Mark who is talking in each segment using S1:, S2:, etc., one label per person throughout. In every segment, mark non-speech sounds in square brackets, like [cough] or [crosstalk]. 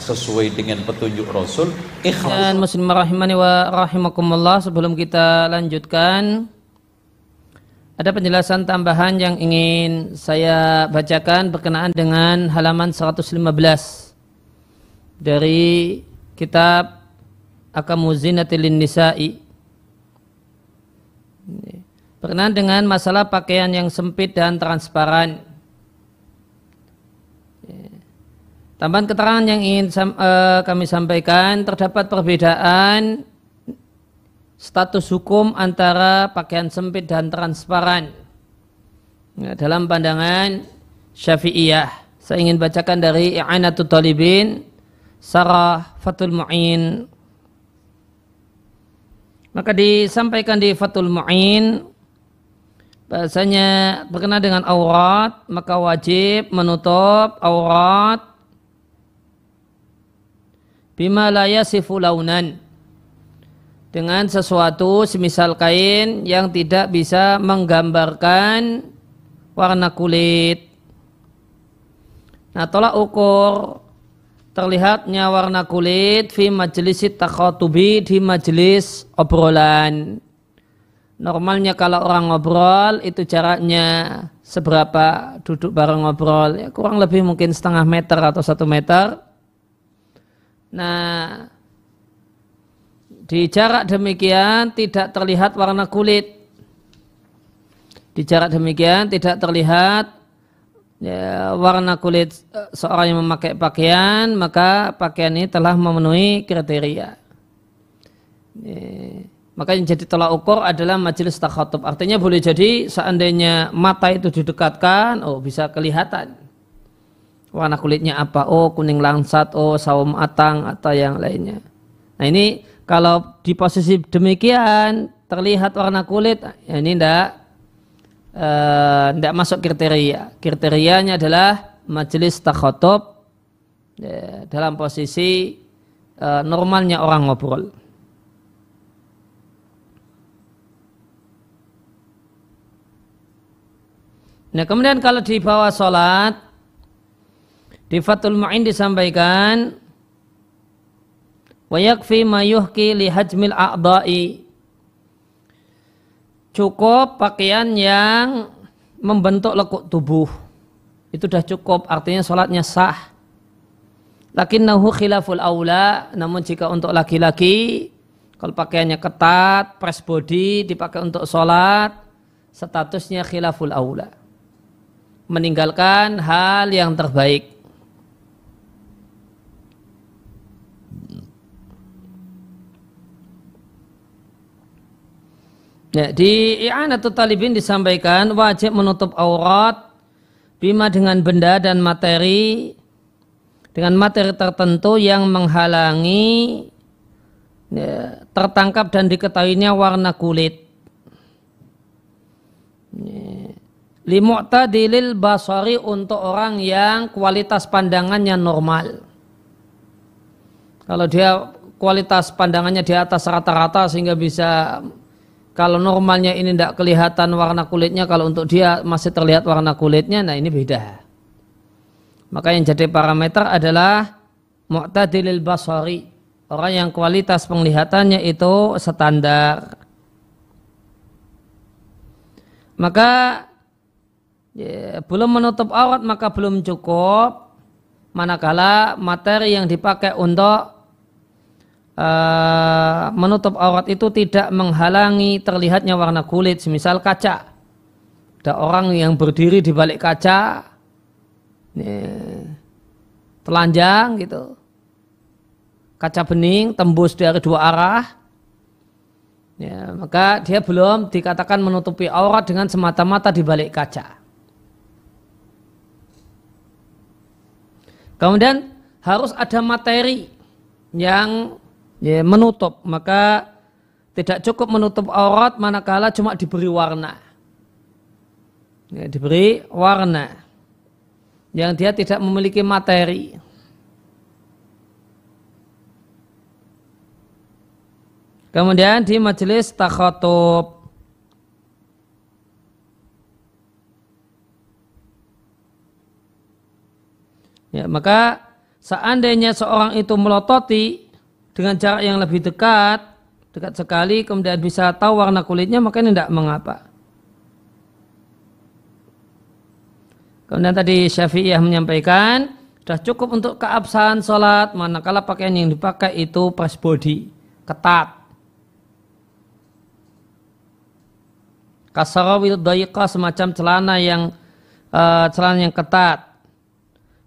S1: sesuai dengan petunjuk Rasul ikhlas. Dan muslim rahimani wa rahimakumullah sebelum kita lanjutkan ada penjelasan tambahan yang ingin saya bacakan berkenaan dengan halaman 115 dari kitab Akamuzinatil Zinatilin Nisa'i berkenaan dengan masalah pakaian yang sempit dan transparan Tambahan keterangan yang ingin eh, kami sampaikan, terdapat perbedaan status hukum antara pakaian sempit dan transparan. Ya, dalam pandangan Syafi'iyah, saya ingin bacakan dari I'anatul Talibin, Sarah Fatul Mu'in. Maka disampaikan di Fatul Mu'in, bahasanya berkenaan dengan aurat, maka wajib menutup aurat bima la yasifu launan dengan sesuatu semisal kain yang tidak bisa menggambarkan warna kulit. Nah, tolak ukur terlihatnya warna kulit fi majelis takhatubi di majelis obrolan. Normalnya kalau orang ngobrol itu jaraknya seberapa duduk bareng ngobrol ya kurang lebih mungkin setengah meter atau satu meter Nah, di jarak demikian tidak terlihat warna kulit. Di jarak demikian tidak terlihat ya, warna kulit eh, seorang yang memakai pakaian, maka pakaian ini telah memenuhi kriteria. Ya, maka yang jadi telah ukur adalah majelis takhotub. Artinya boleh jadi seandainya mata itu didekatkan, oh bisa kelihatan. Warna kulitnya apa? Oh, kuning langsat, oh, sawo matang atau yang lainnya. Nah, ini kalau di posisi demikian terlihat warna kulit, ya ini ndak tidak eh, masuk kriteria. Kriterianya adalah majelis takhotob ya, dalam posisi e, normalnya orang ngobrol. Nah kemudian kalau di bawah sholat di Fathul Ma'in disampaikan yuhki li hajmil a'dha'i Cukup pakaian yang membentuk lekuk tubuh Itu sudah cukup artinya salatnya sah Lakinnahu khilaful aula Namun jika untuk laki-laki Kalau pakaiannya ketat, press body dipakai untuk sholat Statusnya khilaful aula Meninggalkan hal yang terbaik Ya, di i'anatul talibin disampaikan wajib menutup aurat bima dengan benda dan materi dengan materi tertentu yang menghalangi ya, tertangkap dan diketahuinya warna kulit. Ya. Limu'tadilil basari untuk orang yang kualitas pandangannya normal. Kalau dia kualitas pandangannya di atas rata-rata sehingga bisa kalau normalnya ini tidak kelihatan warna kulitnya, kalau untuk dia masih terlihat warna kulitnya, nah ini beda. Maka yang jadi parameter adalah mu'tadilil basari. Orang yang kualitas penglihatannya itu standar. Maka ya, belum menutup aurat maka belum cukup manakala materi yang dipakai untuk Eh, menutup aurat itu tidak menghalangi terlihatnya warna kulit, misal kaca. Ada orang yang berdiri di balik kaca, telanjang gitu. Kaca bening tembus dari dua arah. Ya, maka dia belum dikatakan menutupi aurat dengan semata-mata di balik kaca. Kemudian harus ada materi yang ya, menutup maka tidak cukup menutup aurat manakala cuma diberi warna ya, diberi warna yang dia tidak memiliki materi kemudian di majelis takhotub Ya, maka seandainya seorang itu melototi dengan jarak yang lebih dekat, dekat sekali, kemudian bisa tahu warna kulitnya, maka ini tidak mengapa. Kemudian tadi Syafi'iyah menyampaikan, sudah cukup untuk keabsahan sholat, manakala pakaian yang dipakai itu pas body, ketat. Kasarawil da'ika semacam celana yang uh, celana yang ketat.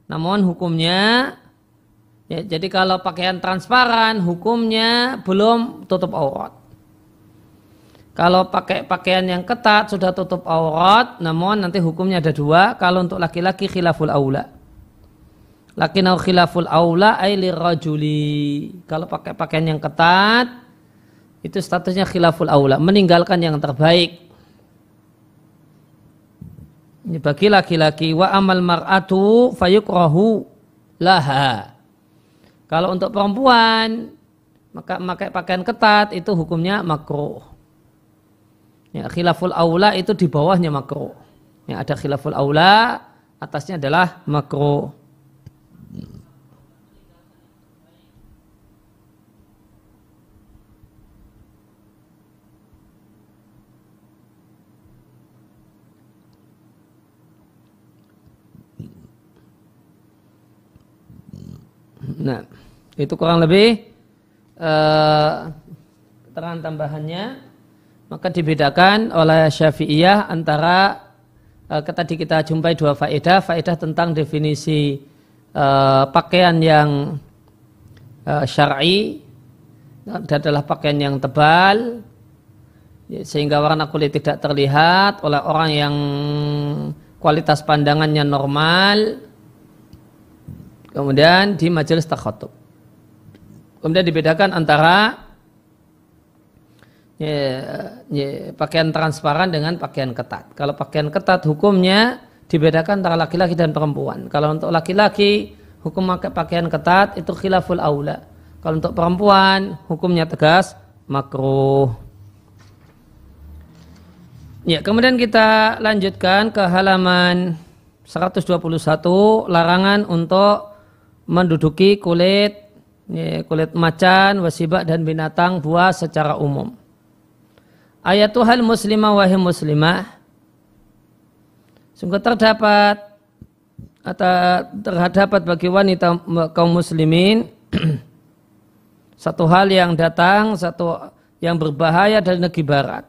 S1: Namun hukumnya Ya, jadi kalau pakaian transparan hukumnya belum tutup aurat. Kalau pakai pakaian yang ketat sudah tutup aurat, namun nanti hukumnya ada dua. Kalau untuk laki-laki khilaful aula. Laki nau khilaful aula aili rajuli. Kalau pakai pakaian yang ketat, itu statusnya khilaful aula. Meninggalkan yang terbaik. Ini bagi laki-laki. Wa amal mar'atu fayukrahu laha. Kalau untuk perempuan maka pakai pakaian ketat itu hukumnya makro. Ya, khilaful aula itu di bawahnya makro. Ya, ada khilaful aula, atasnya adalah makro. Nah, itu kurang lebih uh, keterangan tambahannya. Maka dibedakan oleh Syafi'iyah antara uh, tadi kita jumpai dua faedah, faedah tentang definisi uh, pakaian yang uh, syar'i adalah pakaian yang tebal ya, sehingga warna kulit tidak terlihat oleh orang yang kualitas pandangannya normal Kemudian di majelis takhotub. Kemudian dibedakan antara ya, ya, pakaian transparan dengan pakaian ketat. Kalau pakaian ketat hukumnya dibedakan antara laki-laki dan perempuan. Kalau untuk laki-laki hukum pakai pakaian ketat itu khilaful aula. Kalau untuk perempuan hukumnya tegas makruh. Ya, kemudian kita lanjutkan ke halaman 121 larangan untuk menduduki kulit ya, kulit macan, wasibak dan binatang buas secara umum. Ayat Tuhan muslimah wahai muslimah. Sungguh terdapat atau terhadapat bagi wanita kaum muslimin [clears throat] satu hal yang datang, satu yang berbahaya dari negeri barat.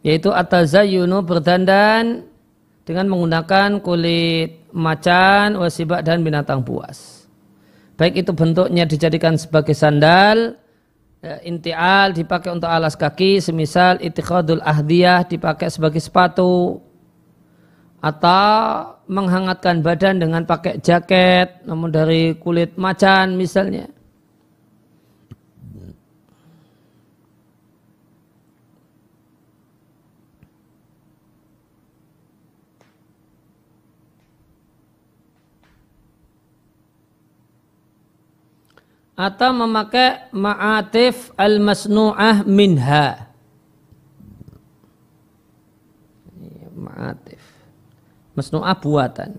S1: Yaitu atazayunu berdandan dengan menggunakan kulit macan, wasibak dan binatang buas. Baik itu bentuknya dijadikan sebagai sandal, eh, intial dipakai untuk alas kaki, semisal itikhadul ahdiyah dipakai sebagai sepatu, atau menghangatkan badan dengan pakai jaket namun dari kulit macan misalnya atau memakai ma'atif al-masnu'ah minha. Iya, ma'atif. Masnu'ah buatan.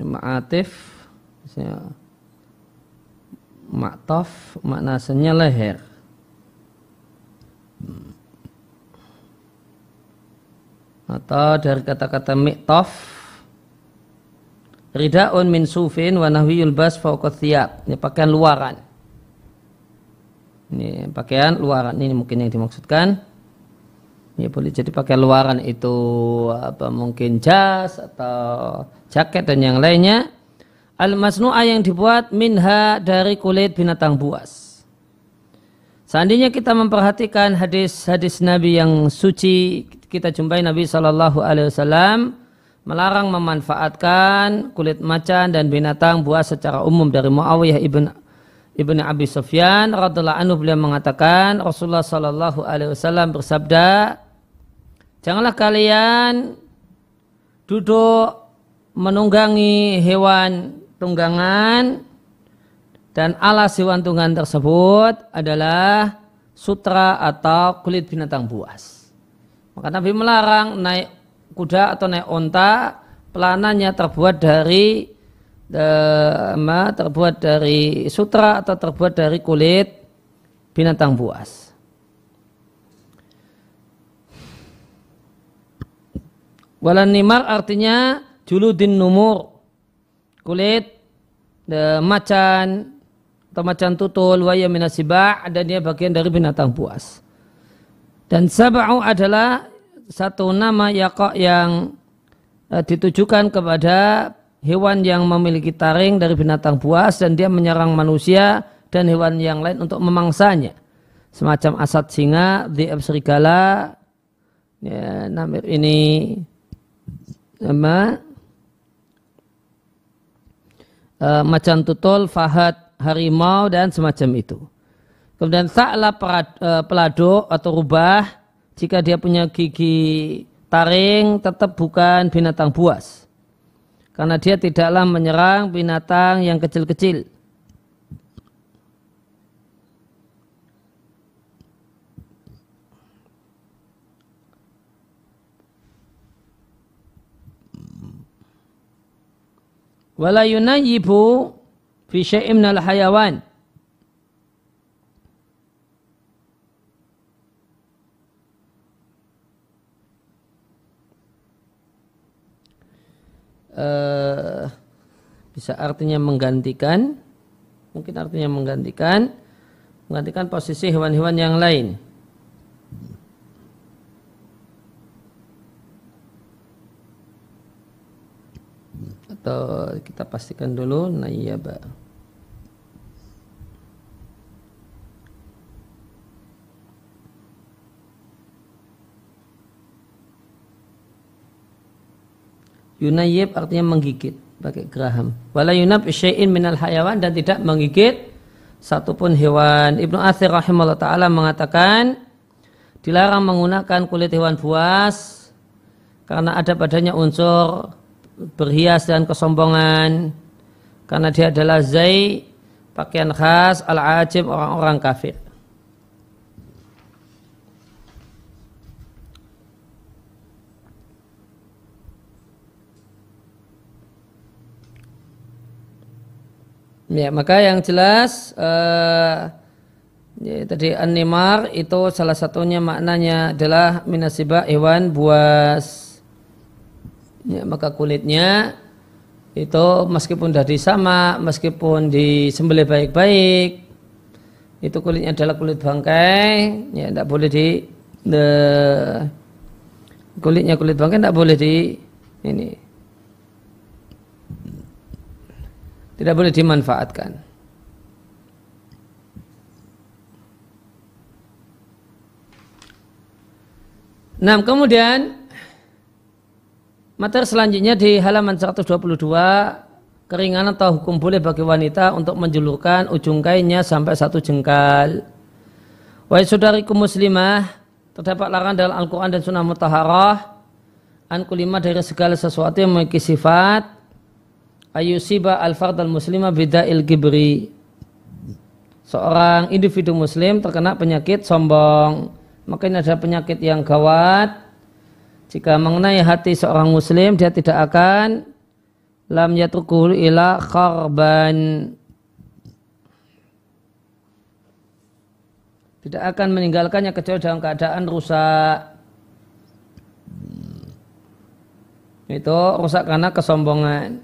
S1: ma'atif maktaf makna sennya leher atau dari kata-kata miktaf ridaun min sufin wa nahwi yulbas fawqa ini pakaian luaran ini pakaian luaran ini mungkin yang dimaksudkan ya boleh jadi pakai luaran itu apa mungkin jas atau jaket dan yang lainnya al masnu'a yang dibuat minha dari kulit binatang buas seandainya kita memperhatikan hadis-hadis Nabi yang suci kita jumpai Nabi saw Alaihi Wasallam melarang memanfaatkan kulit macan dan binatang buas secara umum dari Muawiyah ibn Ibnu Abi Sufyan radhiyallahu anhu beliau mengatakan Rasulullah Shallallahu alaihi wasallam bersabda Janganlah kalian duduk menunggangi hewan tunggangan dan alas hewan tunggangan tersebut adalah sutra atau kulit binatang buas. Maka Nabi melarang naik kuda atau naik onta pelananya terbuat dari Eh, ma terbuat dari sutra atau terbuat dari kulit binatang buas. Walan nimar artinya juludin numur kulit de, eh, macan atau macan tutul waya minasibah dan dia bagian dari binatang buas. Dan sabau adalah satu nama yakok yang eh, ditujukan kepada hewan yang memiliki taring dari binatang buas dan dia menyerang manusia dan hewan yang lain untuk memangsanya. Semacam asat singa, diab serigala, ya, namir ini nama e, eh, macan tutul, fahad, harimau, dan semacam itu. Kemudian taklah eh, pelado atau rubah, jika dia punya gigi taring, tetap bukan binatang buas karena dia tidaklah menyerang binatang yang kecil-kecil. Walayunayibu fi syai'in hayawan. uh, bisa artinya menggantikan mungkin artinya menggantikan menggantikan posisi hewan-hewan yang lain atau kita pastikan dulu pak. Nah iya, Yunayib artinya menggigit pakai geraham. Wala yunab syai'in minal hayawan dan tidak menggigit satupun hewan. Ibnu Athir rahimahullah ta'ala mengatakan dilarang menggunakan kulit hewan buas karena ada padanya unsur berhias dan kesombongan karena dia adalah zai pakaian khas al-ajib orang-orang kafir. Ya, maka yang jelas uh, ya, tadi animar itu salah satunya maknanya adalah minasiba hewan buas. Ya, maka kulitnya itu meskipun sudah sama, meskipun disembelih baik-baik, itu kulitnya adalah kulit bangkai, ya tidak boleh di, kulitnya kulit bangkai tidak boleh di ini tidak boleh dimanfaatkan. Nah, kemudian materi selanjutnya di halaman 122 keringanan atau hukum boleh bagi wanita untuk menjulurkan ujung kainnya sampai satu jengkal. Wahai saudariku muslimah, terdapat larangan dalam Al-Quran dan Sunnah Mutaharah, an dari segala sesuatu yang memiliki sifat ayusiba al-fard al-muslima bida'il kibri seorang individu muslim terkena penyakit sombong makanya ada penyakit yang gawat jika mengenai hati seorang muslim dia tidak akan lam yatukul ila korban tidak akan meninggalkannya kecuali dalam keadaan rusak itu rusak karena kesombongan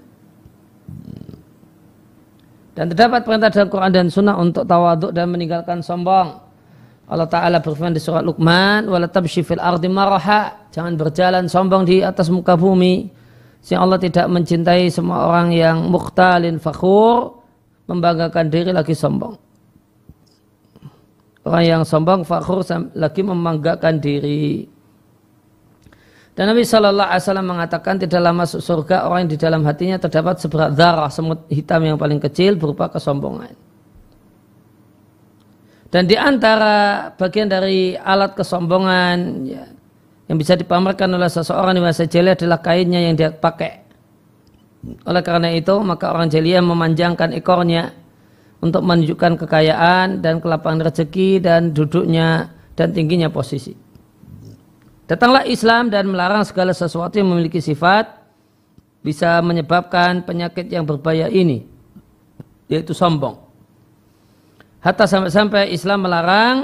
S1: dan terdapat perintah dalam Quran dan Sunnah untuk tawaduk dan meninggalkan sombong. Allah Ta'ala berfirman di surat Luqman, وَلَتَبْشِ فِي ardi maraha. Jangan berjalan sombong di atas muka bumi. Sehingga Allah tidak mencintai semua orang yang mukhtalin fakhur, membanggakan diri lagi sombong. Orang yang sombong fakhur lagi membanggakan diri. Dan Nabi Shallallahu Alaihi Wasallam mengatakan tidaklah masuk surga orang yang di dalam hatinya terdapat seberat darah semut hitam yang paling kecil berupa kesombongan. Dan di antara bagian dari alat kesombongan ya, yang bisa dipamerkan oleh seseorang di masa jeli adalah kainnya yang dia pakai. Oleh karena itu, maka orang jeli memanjangkan ekornya untuk menunjukkan kekayaan dan kelapangan rezeki dan duduknya dan tingginya posisi. Datanglah Islam dan melarang segala sesuatu yang memiliki sifat bisa menyebabkan penyakit yang berbahaya ini, yaitu sombong. Hatta sampai-sampai Islam melarang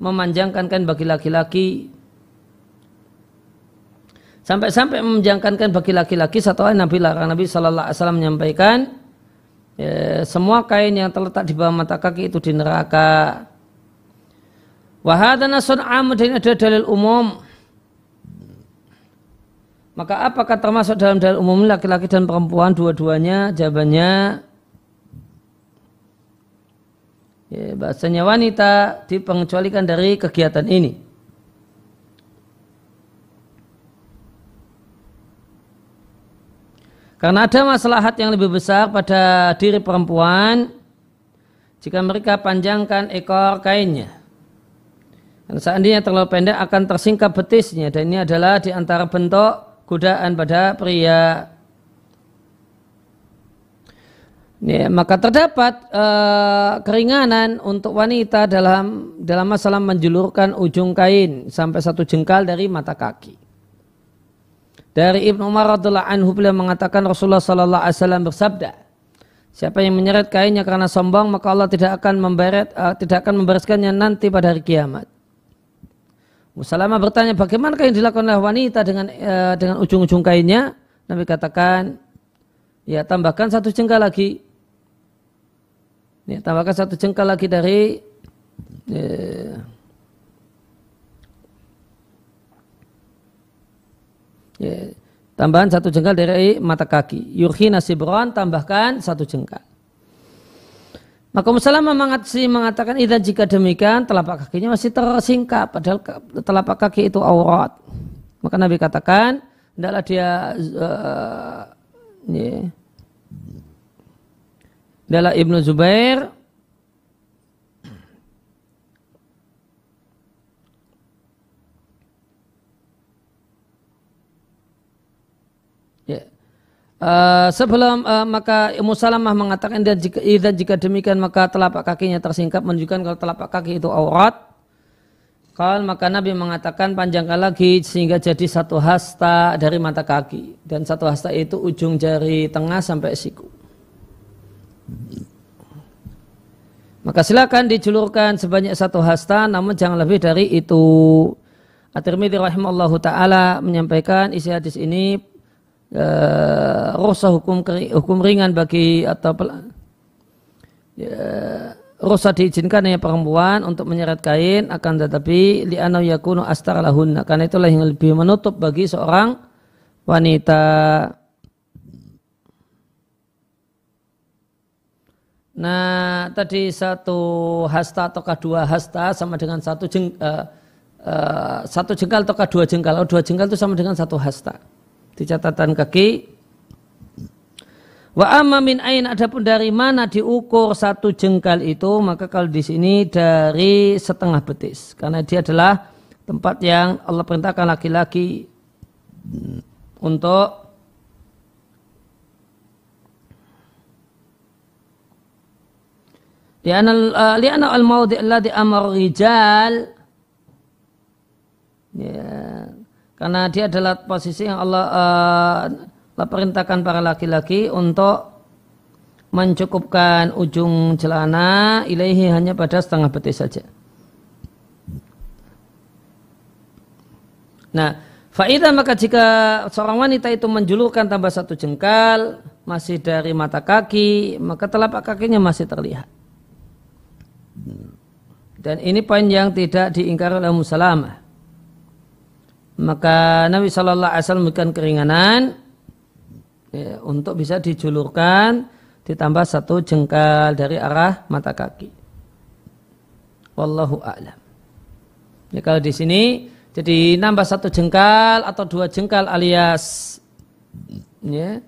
S1: memanjangkan kain bagi laki-laki. Sampai-sampai memanjangkan kain bagi laki-laki, satu Nabi larang Nabi Shallallahu Alaihi Wasallam menyampaikan, e, semua kain yang terletak di bawah mata kaki itu di neraka. Wahadana sun'am dan ada dalil umum maka apakah termasuk dalam dalil umum laki-laki dan perempuan dua-duanya? Jawabannya ya, bahasanya wanita dipengecualikan dari kegiatan ini. Karena ada maslahat yang lebih besar pada diri perempuan jika mereka panjangkan ekor kainnya. Dan seandainya terlalu pendek akan tersingkap betisnya dan ini adalah di antara bentuk godaan pada pria. Ya, maka terdapat uh, keringanan untuk wanita dalam dalam masalah menjulurkan ujung kain sampai satu jengkal dari mata kaki. Dari Ibnu Umar radhiallahu anhu beliau mengatakan Rasulullah sallallahu alaihi wasallam bersabda, Siapa yang menyeret kainnya karena sombong maka Allah tidak akan memberet uh, tidak akan membereskannya nanti pada hari kiamat. Musalamah bertanya bagaimana yang dilakukan oleh wanita dengan e, dengan ujung-ujung kainnya? Nabi katakan, ya tambahkan satu jengkal lagi. Ya, tambahkan satu jengkal lagi dari e, ya, tambahan satu jengkal dari mata kaki. Yurhi nasibron tambahkan satu jengkal. Maka Musalamah mengatasi mengatakan Ida jika demikian telapak kakinya masih tersingkap padahal telapak kaki itu aurat. Maka Nabi katakan hendaklah dia uh, Ibnu Zubair Uh, sebelum uh, maka Ummu Salamah mengatakan dan jika, dan jika demikian maka telapak kakinya tersingkap menunjukkan kalau telapak kaki itu aurat. Kalau maka Nabi mengatakan panjangkan lagi sehingga jadi satu hasta dari mata kaki dan satu hasta itu ujung jari tengah sampai siku. Maka silakan dijulurkan sebanyak satu hasta namun jangan lebih dari itu. At-Tirmidzi rahimallahu taala menyampaikan isi hadis ini uh, rosa hukum hukum ringan bagi atau uh, rosa diizinkan ya perempuan untuk menyeret kain akan tetapi liano yakunu astar lahunna karena itulah yang lebih menutup bagi seorang wanita Nah tadi satu hasta ataukah dua hasta sama dengan satu jeng, uh, uh, satu jengkal ataukah dua jengkal. Oh, dua jengkal itu sama dengan satu hasta di catatan kaki Wa amma min ain adapun dari mana diukur satu jengkal itu maka kalau di sini dari setengah betis karena dia adalah tempat yang Allah perintahkan laki-laki untuk anal eh, al-mawdi di amar rijal ya karena dia adalah posisi yang Allah uh, perintahkan para laki-laki untuk mencukupkan ujung celana ilaihi hanya pada setengah betis saja. Nah, faida maka jika seorang wanita itu menjulurkan tambah satu jengkal masih dari mata kaki, maka telapak kakinya masih terlihat. Dan ini poin yang tidak diingkari oleh Musalamah maka Nabi Shallallahu Alaihi Wasallam memberikan keringanan ya, untuk bisa dijulurkan ditambah satu jengkal dari arah mata kaki. Wallahu a'lam. Ya, kalau di sini jadi nambah satu jengkal atau dua jengkal alias ya,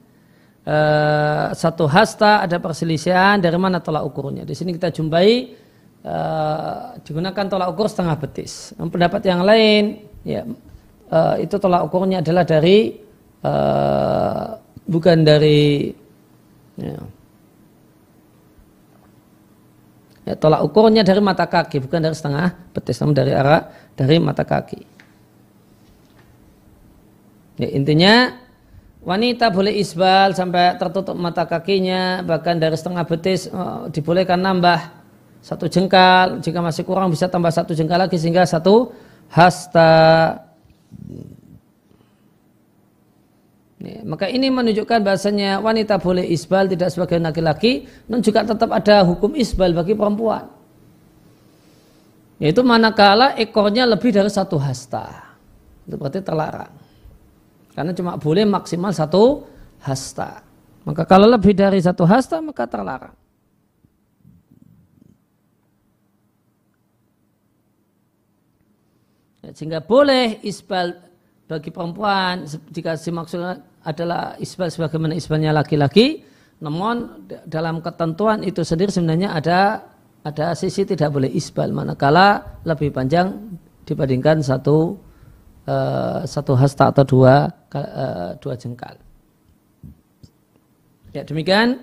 S1: uh, satu hasta ada perselisihan dari mana tolak ukurnya. Di sini kita jumpai uh, digunakan tolak ukur setengah betis. Pendapat yang lain ya Eh, itu tolak ukurnya adalah dari uh, bukan dari ya, ya, tolak ukurnya dari mata kaki bukan dari setengah betis namun dari arah dari mata kaki ya, intinya wanita boleh isbal sampai tertutup mata kakinya bahkan dari setengah betis oh, dibolehkan nambah satu jengkal jika masih kurang bisa tambah satu jengkal lagi sehingga satu hasta Ya, maka ini menunjukkan bahasanya wanita boleh isbal tidak sebagai laki-laki, dan juga tetap ada hukum isbal bagi perempuan. Yaitu manakala ekornya lebih dari satu hasta. Itu berarti terlarang. Karena cuma boleh maksimal satu hasta. Maka kalau lebih dari satu hasta maka terlarang. sehingga boleh isbal bagi perempuan jika dimaksudnya adalah isbal sebagaimana isbalnya laki-laki namun dalam ketentuan itu sendiri sebenarnya ada ada sisi tidak boleh isbal manakala lebih panjang dibandingkan satu uh, satu hasta atau dua uh, dua jengkal. Ya demikian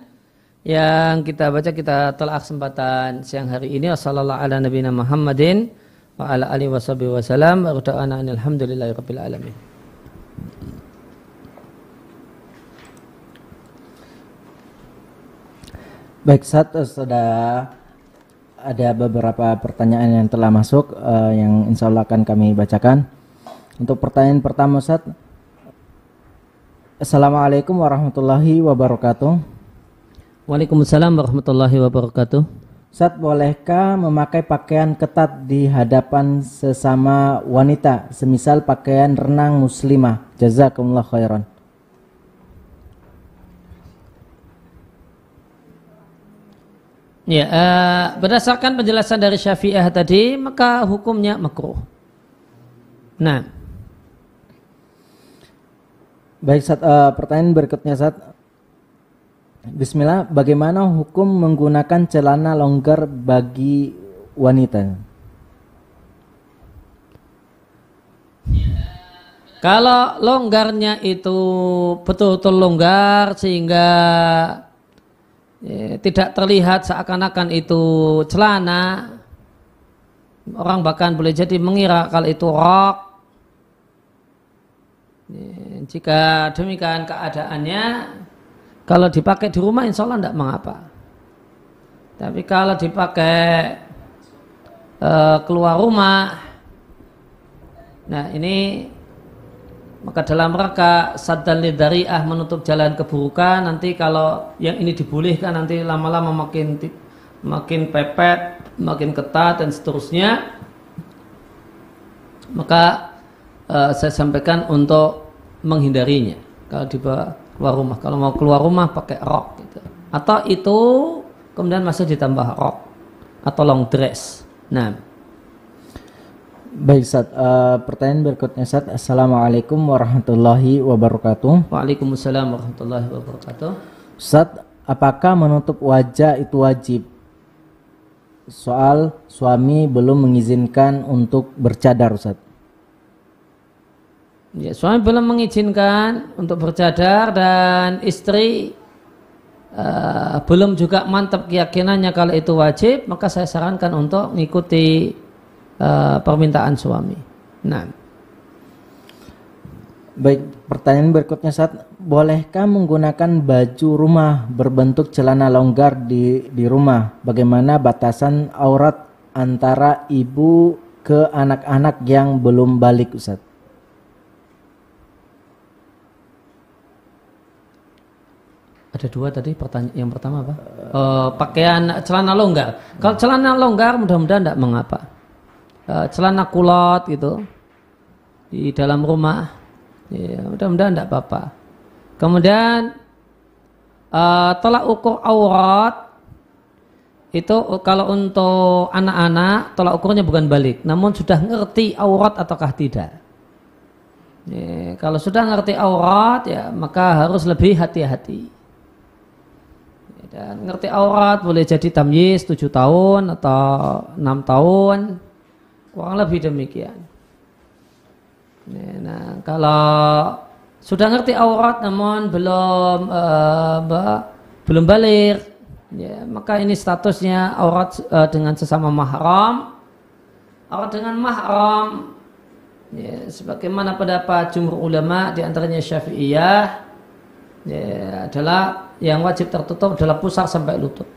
S1: yang kita baca kita telah kesempatan siang hari ini. Wassalamualaikum warahmatullahi wabarakatuh wa ala alihi washabihi wasalam wa ta'ana rabbil alamin
S2: Baik, saat sudah ada beberapa pertanyaan yang telah masuk uh, yang insya Allah akan kami bacakan. Untuk pertanyaan pertama saat, Assalamualaikum warahmatullahi wabarakatuh. Waalaikumsalam warahmatullahi wabarakatuh. Ustaz, bolehkah memakai pakaian ketat di hadapan sesama wanita, semisal pakaian renang muslimah? Jazakumullah khairan.
S1: Ya, uh, berdasarkan penjelasan dari Syafi'ah tadi, maka hukumnya makruh.
S2: Nah. Baik, saat, uh, eh, pertanyaan berikutnya saat Bismillah, bagaimana hukum menggunakan celana longgar bagi wanita?
S1: Kalau longgarnya itu betul-betul longgar sehingga eh, tidak terlihat seakan-akan itu celana, orang bahkan boleh jadi mengira kalau itu rok. Eh, jika demikian keadaannya, kalau dipakai di rumah insya Allah tidak mengapa. Tapi kalau dipakai e, keluar rumah, nah ini maka dalam rangka sadan lidariah menutup jalan keburukan nanti kalau yang ini dibulihkan nanti lama-lama makin makin pepet, makin ketat dan seterusnya. Maka e, saya sampaikan untuk menghindarinya. Kalau di keluar rumah kalau mau keluar rumah pakai rok gitu atau itu kemudian masih ditambah rok atau long dress
S2: nah Baik Sat. uh, eh, pertanyaan berikutnya Sat. Assalamualaikum warahmatullahi wabarakatuh
S1: Waalaikumsalam warahmatullahi wabarakatuh
S2: Sat, apakah menutup wajah itu wajib? Soal suami belum mengizinkan untuk bercadar Ustaz
S1: Ya, suami belum mengizinkan untuk bercadar dan istri uh, belum juga mantap keyakinannya kalau itu wajib, maka saya sarankan untuk mengikuti uh, permintaan suami.
S2: Nah. Baik, pertanyaan berikutnya saat bolehkah menggunakan baju rumah berbentuk celana longgar di di rumah? Bagaimana batasan aurat antara ibu ke anak-anak yang belum balik, Ustaz?
S1: Ada dua tadi pertanyaan yang pertama apa? Uh, pakaian celana longgar. Kalau celana longgar mudah-mudahan tidak mengapa. Uh, celana kulot gitu di dalam rumah, ya, mudah-mudahan tidak apa-apa. Kemudian uh, tolak ukur aurat itu kalau untuk anak-anak tolak ukurnya bukan balik, namun sudah ngerti aurat ataukah tidak. Ya, kalau sudah ngerti aurat ya maka harus lebih hati-hati dan ya, ngerti aurat boleh jadi tamyiz 7 tahun atau 6 tahun. Kurang lebih demikian. Nah, kalau sudah ngerti aurat namun belum uh, belum balik, ya, maka ini statusnya aurat uh, dengan sesama mahram. Aurat dengan mahram ya, sebagaimana pendapat jumhur ulama di antaranya Syafi'iyah ya, adalah yang wajib tertutup adalah pusar sampai lutut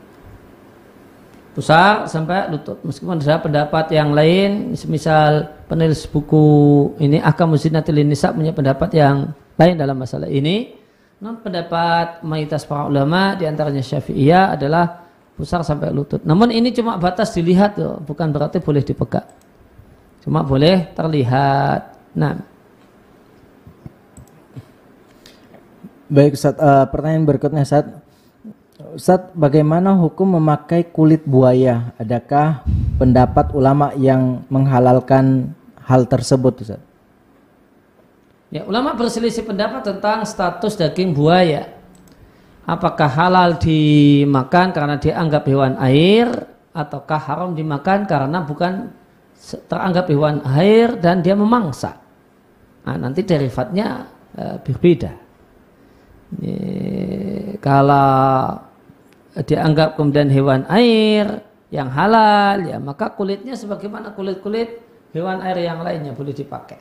S1: pusar sampai lutut meskipun ada pendapat yang lain misal penulis buku ini akan Zinatil Nisa punya pendapat yang lain dalam masalah ini Namun pendapat mayoritas para ulama diantaranya Syafi'iyah adalah pusar sampai lutut namun ini cuma batas dilihat loh bukan berarti boleh dipegang cuma boleh terlihat
S2: nah Baik Ustaz, uh, eh, pertanyaan berikutnya Ustaz. Ustaz, bagaimana hukum memakai kulit buaya? Adakah pendapat ulama yang menghalalkan hal tersebut Ustaz?
S1: Ya, ulama berselisih pendapat tentang status daging buaya. Apakah halal dimakan karena dianggap hewan air ataukah haram dimakan karena bukan teranggap hewan air dan dia memangsa. Nah, nanti derivatnya uh, berbeda kalau dianggap kemudian hewan air yang halal ya maka kulitnya sebagaimana kulit-kulit hewan air yang lainnya boleh dipakai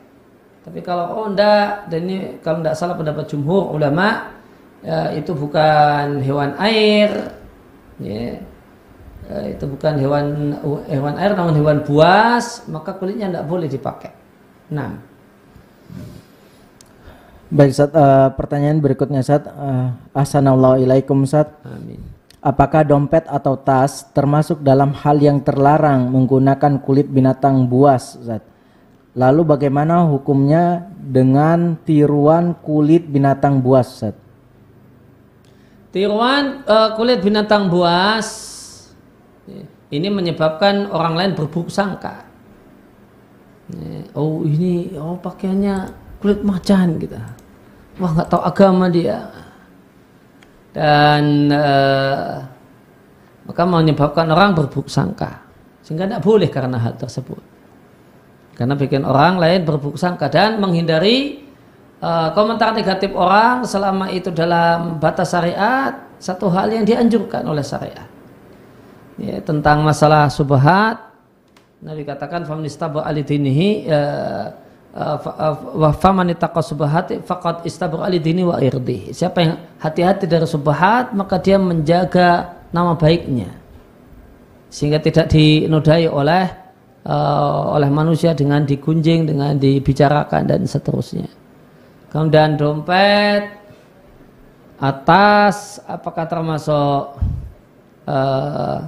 S1: tapi kalau oh enggak dan ini kalau enggak salah pendapat jumhur ulama ya, itu bukan hewan air ya, ya itu bukan hewan hewan air namun hewan buas maka kulitnya enggak boleh dipakai. Nah.
S2: Baik Sat, uh, eh, pertanyaan berikutnya Sat, uh, eh, Assalamualaikum Sat. Amin. Apakah dompet atau tas termasuk dalam hal yang terlarang menggunakan kulit binatang buas Sat? Lalu bagaimana hukumnya dengan tiruan kulit binatang buas Sat?
S1: Tiruan uh, kulit binatang buas ini menyebabkan orang lain berburuk sangka. Oh ini oh pakaiannya kulit macan kita gitu. wah nggak tahu agama dia dan uh, maka menyebabkan orang berburuk sangka sehingga tidak boleh karena hal tersebut karena bikin orang lain berburuk sangka dan menghindari uh, komentar negatif orang selama itu dalam batas syariat satu hal yang dianjurkan oleh syariat ya, tentang masalah subhat Nabi katakan famnistaba alidinihi uh, eh, Eh, eh, faman ittaqa subahati faqad ali dini wa irdi. Siapa yang hati-hati dari subhat, maka dia menjaga nama baiknya sehingga tidak dinodai oleh uh, oleh manusia dengan digunjing, dengan dibicarakan dan seterusnya. Kemudian dompet atas apakah termasuk uh,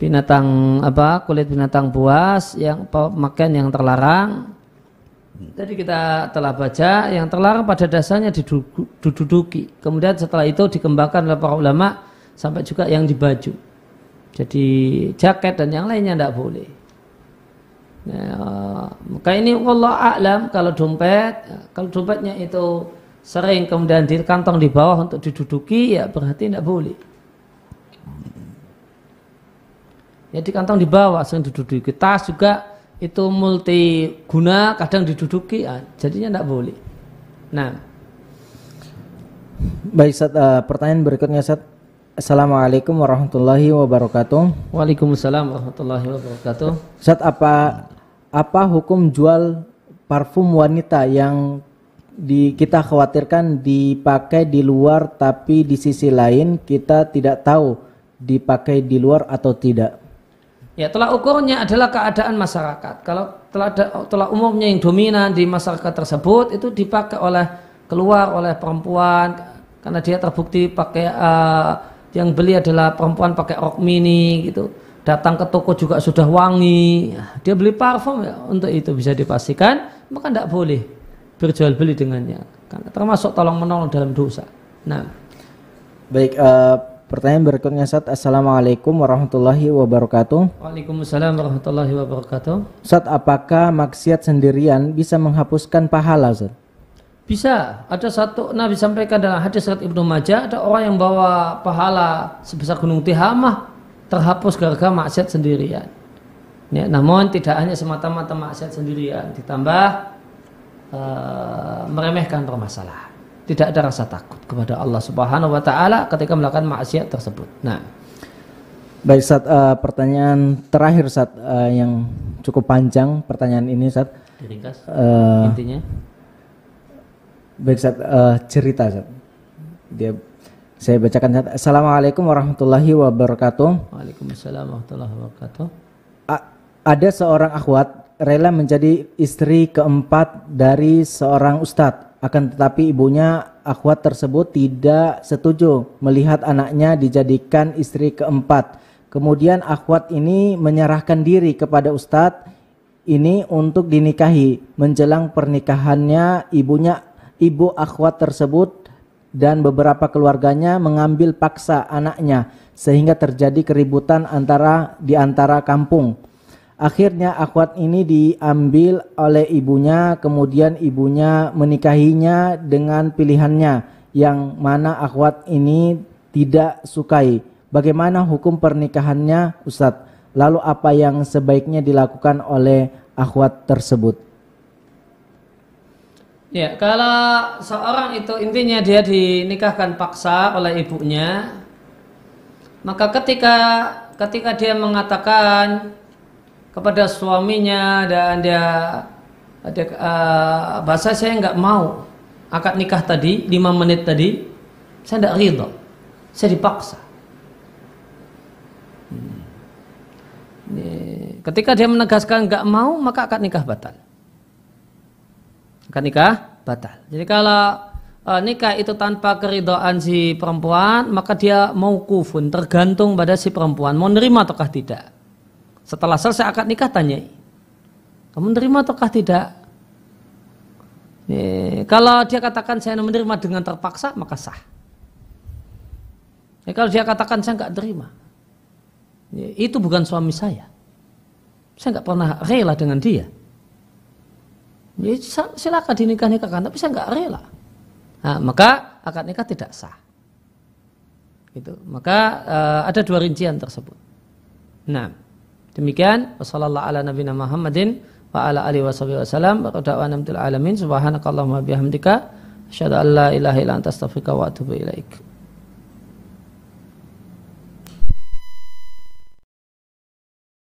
S1: binatang apa kulit binatang buas yang pemakaian yang terlarang Tadi kita telah baca yang terlarang pada dasarnya diduduki. Kemudian setelah itu dikembangkan oleh para ulama sampai juga yang di baju. Jadi jaket dan yang lainnya tidak boleh. Ya, maka ini Allah alam kalau dompet, ya, kalau dompetnya itu sering kemudian di kantong di bawah untuk diduduki ya berarti tidak boleh. Ya di kantong di bawah sering diduduki. Tas juga itu multi guna kadang diduduki ah,
S2: jadinya tidak boleh nah baik saat uh, eh, pertanyaan berikutnya saat Assalamualaikum warahmatullahi wabarakatuh
S1: Waalaikumsalam warahmatullahi wabarakatuh
S2: Saat apa apa hukum jual parfum wanita yang di kita khawatirkan dipakai di luar tapi di sisi lain kita tidak tahu dipakai di luar atau tidak
S1: Ya, telah ukurnya adalah keadaan masyarakat. Kalau telah telah umumnya yang dominan di masyarakat tersebut itu dipakai oleh keluar oleh perempuan karena dia terbukti pakai uh, yang beli adalah perempuan pakai rok mini gitu. Datang ke toko juga sudah wangi. Dia beli parfum ya untuk itu bisa dipastikan maka tidak boleh berjual beli dengannya karena termasuk tolong menolong dalam dosa. Nah,
S2: baik uh, Pertanyaan berikutnya Ustaz, Assalamualaikum warahmatullahi wabarakatuh
S1: Waalaikumsalam warahmatullahi wabarakatuh
S2: Ustaz, apakah maksiat sendirian bisa menghapuskan pahala Ustaz?
S1: Bisa, ada satu Nabi sampaikan dalam hadis surat Ibnu Majah Ada orang yang bawa pahala sebesar gunung Tihamah Terhapus gara-gara maksiat sendirian ya, Namun tidak hanya semata-mata maksiat sendirian Ditambah uh, meremehkan permasalahan tidak ada rasa takut kepada Allah Subhanahu wa taala ketika melakukan maksiat tersebut.
S2: Nah, Baik saat uh, eh, pertanyaan terakhir saat uh, eh, yang cukup panjang pertanyaan ini saat diringkas uh, intinya baik saat uh, cerita saat dia saya bacakan saat assalamualaikum warahmatullahi wabarakatuh
S1: waalaikumsalam warahmatullahi wabarakatuh
S2: A ada seorang akhwat rela menjadi istri keempat dari seorang ustadz akan tetapi ibunya akhwat tersebut tidak setuju melihat anaknya dijadikan istri keempat. Kemudian akhwat ini menyerahkan diri kepada ustadz ini untuk dinikahi. Menjelang pernikahannya ibunya ibu akhwat tersebut dan beberapa keluarganya mengambil paksa anaknya sehingga terjadi keributan antara di antara kampung. Akhirnya akhwat ini diambil oleh ibunya, kemudian ibunya menikahinya dengan pilihannya yang mana akhwat ini tidak sukai. Bagaimana hukum pernikahannya, Ustadz? Lalu apa yang sebaiknya dilakukan oleh akhwat tersebut?
S1: Ya, kalau seorang itu intinya dia dinikahkan paksa oleh ibunya, maka ketika ketika dia mengatakan kepada suaminya dan dia, ada uh, eh, bahasa saya nggak mau akad nikah tadi lima menit tadi saya tidak ridho saya dipaksa hmm. ketika dia menegaskan nggak mau maka akad nikah batal akad nikah batal jadi kalau uh, nikah itu tanpa keridoan si perempuan maka dia mau kufun tergantung pada si perempuan mau nerima ataukah tidak setelah selesai akad nikah tanyai. Kamu menerima ataukah tidak? Nih, eh, kalau dia katakan saya menerima dengan terpaksa maka sah. Nih, eh, kalau dia katakan saya nggak terima, nih, eh, itu bukan suami saya. Saya nggak pernah rela dengan dia. Nih, silakan dinikah nikahkan tapi saya nggak rela. Nah, maka akad nikah tidak sah. itu Maka uh, ada dua rincian tersebut. Nah. Demikian wassalamualaikum warahmatullahi wabarakatuh. Muhammadin alamin subhanakallahumma bihamdika asyhadu an la ilaha illa anta